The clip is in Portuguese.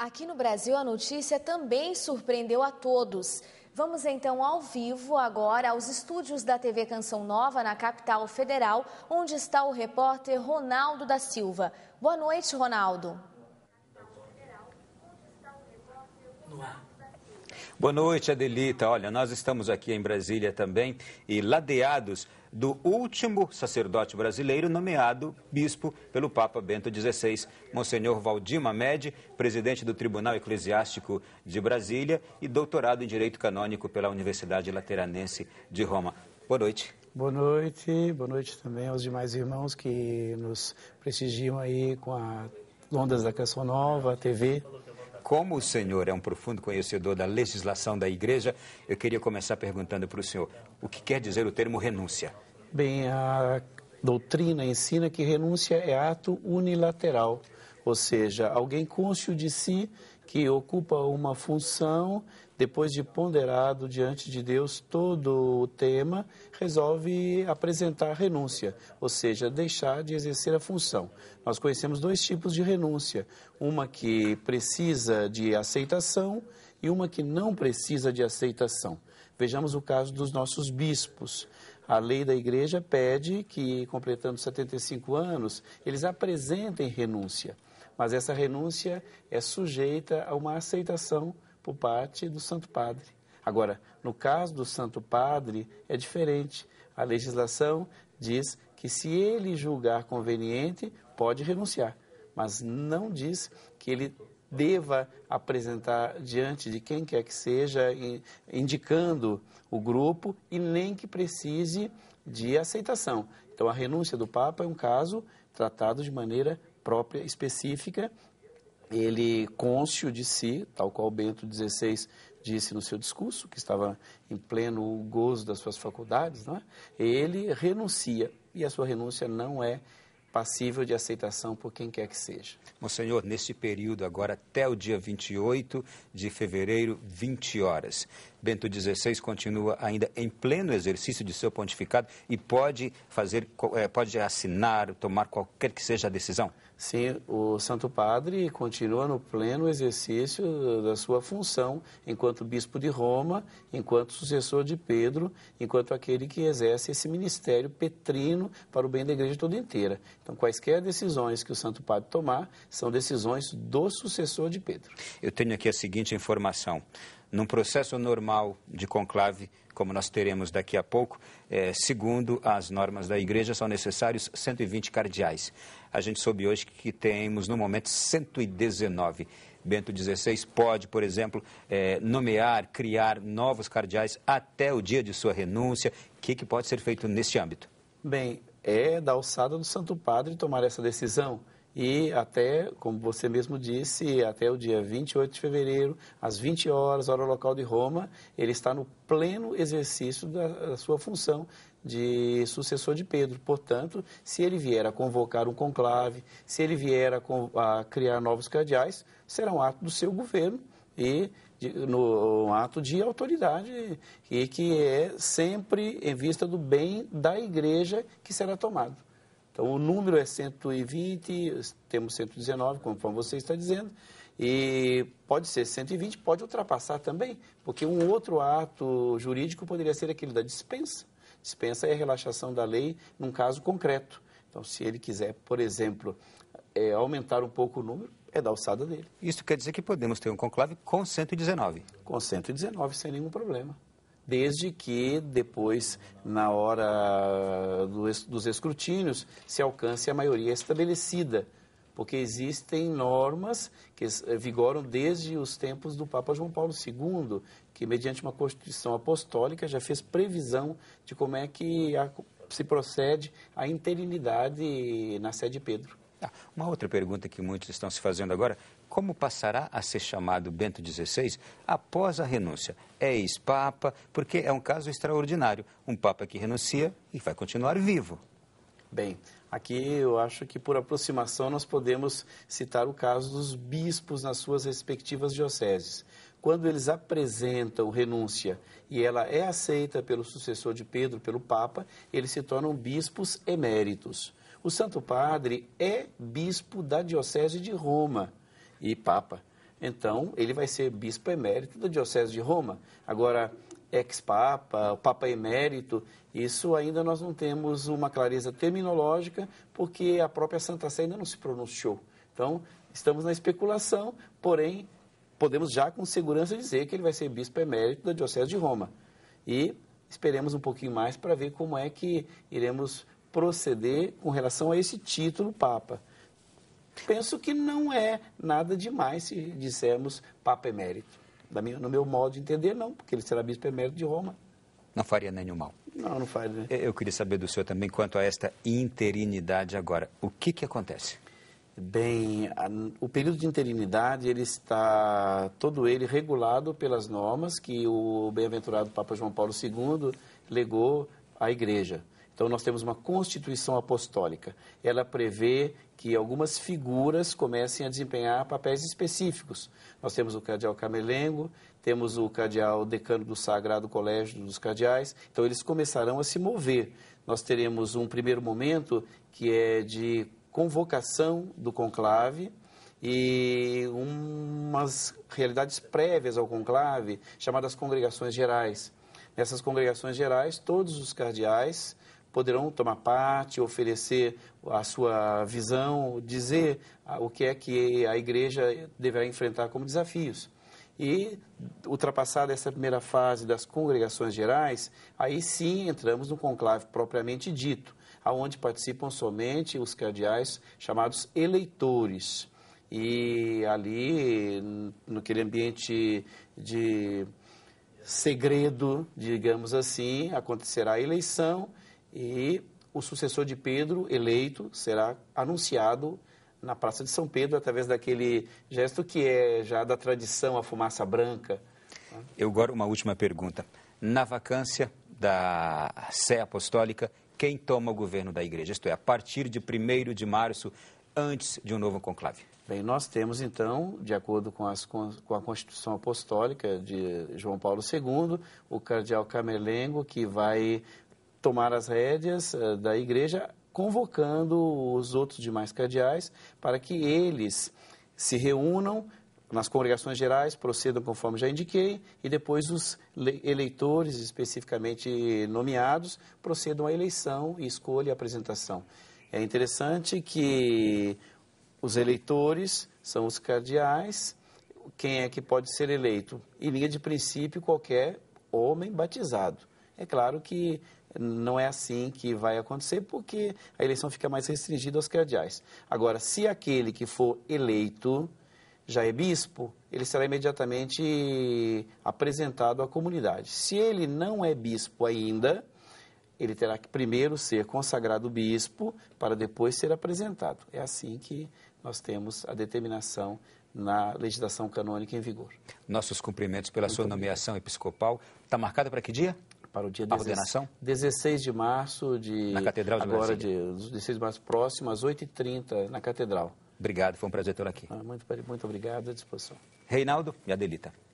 Aqui no Brasil, a notícia também surpreendeu a todos. Vamos então ao vivo agora aos estúdios da TV Canção Nova, na capital federal, onde está o repórter Ronaldo da Silva. Boa noite, Ronaldo. No ar. Boa noite, Adelita. Olha, nós estamos aqui em Brasília também e ladeados do último sacerdote brasileiro nomeado bispo pelo Papa Bento XVI, Monsenhor Valdir Mamed, presidente do Tribunal Eclesiástico de Brasília e doutorado em Direito Canônico pela Universidade Lateranense de Roma. Boa noite. Boa noite, boa noite também aos demais irmãos que nos prestigiam aí com a Ondas da Canção Nova, a TV como o senhor é um profundo conhecedor da legislação da igreja, eu queria começar perguntando para o senhor o que quer dizer o termo renúncia. Bem, a doutrina ensina que renúncia é ato unilateral, ou seja, alguém cônscio de si que ocupa uma função depois de ponderado diante de Deus todo o tema, resolve apresentar renúncia, ou seja, deixar de exercer a função. Nós conhecemos dois tipos de renúncia: uma que precisa de aceitação e uma que não precisa de aceitação. Vejamos o caso dos nossos bispos. A lei da igreja pede que, completando 75 anos, eles apresentem renúncia, mas essa renúncia é sujeita a uma aceitação por parte do Santo Padre. Agora, no caso do Santo Padre, é diferente. A legislação diz que se ele julgar conveniente, pode renunciar, mas não diz que ele deva apresentar diante de quem quer que seja, indicando o grupo e nem que precise de aceitação. Então, a renúncia do Papa é um caso tratado de maneira própria, específica, ele, côncio de si, tal qual Bento XVI disse no seu discurso, que estava em pleno gozo das suas faculdades, não é? ele renuncia, e a sua renúncia não é passível de aceitação por quem quer que seja. Monsenhor, neste período agora até o dia 28 de fevereiro, 20 horas, Bento XVI continua ainda em pleno exercício de seu pontificado e pode fazer, eh, pode assinar, tomar qualquer que seja a decisão? Sim, o Santo Padre continua no pleno exercício eh, da sua função enquanto bispo de Roma, enquanto sucessor de Pedro, enquanto aquele que exerce esse ministério petrino para o bem da igreja toda inteira. Então, quaisquer decisões que o Santo Padre tomar são decisões do sucessor de Pedro. Eu tenho aqui a seguinte informação num processo normal de conclave, como nós teremos daqui a pouco, é, segundo as normas da Igreja, são necessários 120 cardeais. A gente soube hoje que temos, no momento, 119. Bento XVI pode, por exemplo, é, nomear, criar novos cardeais até o dia de sua renúncia. O que, que pode ser feito neste âmbito? Bem, é da alçada do Santo Padre tomar essa decisão e até, como você mesmo disse, até o dia 28 de fevereiro, às 20 horas, hora local de Roma, ele está no pleno exercício da, da sua função de sucessor de Pedro. Portanto, se ele vier a convocar um conclave, se ele vier a, a criar novos cardeais, será um ato do seu governo e de, no, um ato de autoridade e que é sempre em vista do bem da igreja que será tomado. Então, o número é 120, temos 119, como você está dizendo, e pode ser 120, pode ultrapassar também, porque um outro ato jurídico poderia ser aquele da dispensa. Dispensa é a relaxação da lei num caso concreto. Então, se ele quiser, por exemplo, é, aumentar um pouco o número, é da alçada dele. Isso quer dizer que podemos ter um conclave com 119? Com 119, sem nenhum problema desde que depois, na hora dos escrutínios, se alcance a maioria estabelecida, porque existem normas que eh, vigoram desde os tempos do Papa João Paulo II, que, mediante uma Constituição apostólica, já fez previsão de como é que se procede à interinidade na sede Pedro. Ah, uma outra pergunta que muitos estão se fazendo agora: como passará a ser chamado Bento XVI após a renúncia. É ex-papa, porque é um caso extraordinário. Um papa que renuncia e vai continuar vivo. Bem, aqui eu acho que por aproximação nós podemos citar o caso dos bispos nas suas respectivas dioceses. Quando eles apresentam renúncia e ela é aceita pelo sucessor de Pedro, pelo Papa, eles se tornam bispos eméritos. O Santo Padre é bispo da Diocese de Roma e Papa. Então, ele vai ser bispo emérito da Diocese de Roma. Agora, ex-papa, o papa emérito, isso ainda nós não temos uma clareza terminológica, porque a própria Santa Sé ainda não se pronunciou. Então, estamos na especulação, porém, podemos já com segurança dizer que ele vai ser bispo emérito da Diocese de Roma. E esperemos um pouquinho mais para ver como é que iremos proceder com relação a esse título papa. Penso que não é nada demais se dissermos Papa Emérito. Minha, no meu modo de entender, não, porque ele será Bispo Emérito de Roma. Não faria nenhum mal. Não, não faz. Né? Eu queria saber do senhor também quanto a esta interinidade agora. O que, que acontece? Bem, a, o período de interinidade, ele está, todo ele regulado pelas normas que o bem-aventurado Papa João Paulo II legou à Igreja. Então, nós temos uma Constituição Apostólica. Ela prevê que algumas figuras comecem a desempenhar papéis específicos. Nós temos o cardeal Camelengo, temos o cardeal decano do Sagrado Colégio dos Cardeais. Então, eles começarão a se mover. Nós teremos um primeiro momento que é de convocação do conclave e umas realidades prévias ao conclave, chamadas congregações gerais. Nessas congregações gerais, todos os cardeais poderão tomar parte, oferecer a sua visão, dizer o que é que a igreja deverá enfrentar como desafios. E, ultrapassada essa primeira fase das congregações gerais, aí sim entramos no conclave propriamente dito, aonde participam somente os cardeais chamados eleitores. E ali, naquele ambiente de segredo, digamos assim, acontecerá a eleição e o sucessor de Pedro, eleito, será anunciado na Praça de São Pedro através daquele gesto que é já da tradição, a fumaça branca. Eu agora uma última pergunta. Na vacância da Sé Apostólica, quem toma o governo da igreja? Isto é, a partir de 1 de março, antes de um novo conclave. Bem, nós temos então, de acordo com, as, com a Constituição Apostólica de João Paulo II, o cardeal Camerlengo, que vai tomar as rédeas eh, da igreja, convocando os outros demais cardeais para que eles se reúnam nas congregações gerais, procedam conforme já indiquei, e depois os eleitores especificamente nomeados procedam à eleição, escolha e apresentação. É interessante que os eleitores são os cardeais, quem é que pode ser eleito? Em linha de princípio, qualquer homem batizado. É claro que não é assim que vai acontecer, porque a eleição fica mais restringida aos cardeais. Agora, se aquele que for eleito já é bispo, ele será imediatamente apresentado à comunidade. Se ele não é bispo ainda, ele terá que primeiro ser consagrado bispo para depois ser apresentado. É assim que nós temos a determinação na legislação canônica em vigor. Nossos cumprimentos pela Muito sua nomeação episcopal. Está marcada para que dia? para o dia da ordenação? 16 de março de na Catedral de agora de 16 de março próximo às 8h30 na Catedral. Obrigado, foi um prazer ter aqui. Ah, muito, muito obrigado, à disposição. Reinaldo e Adelita.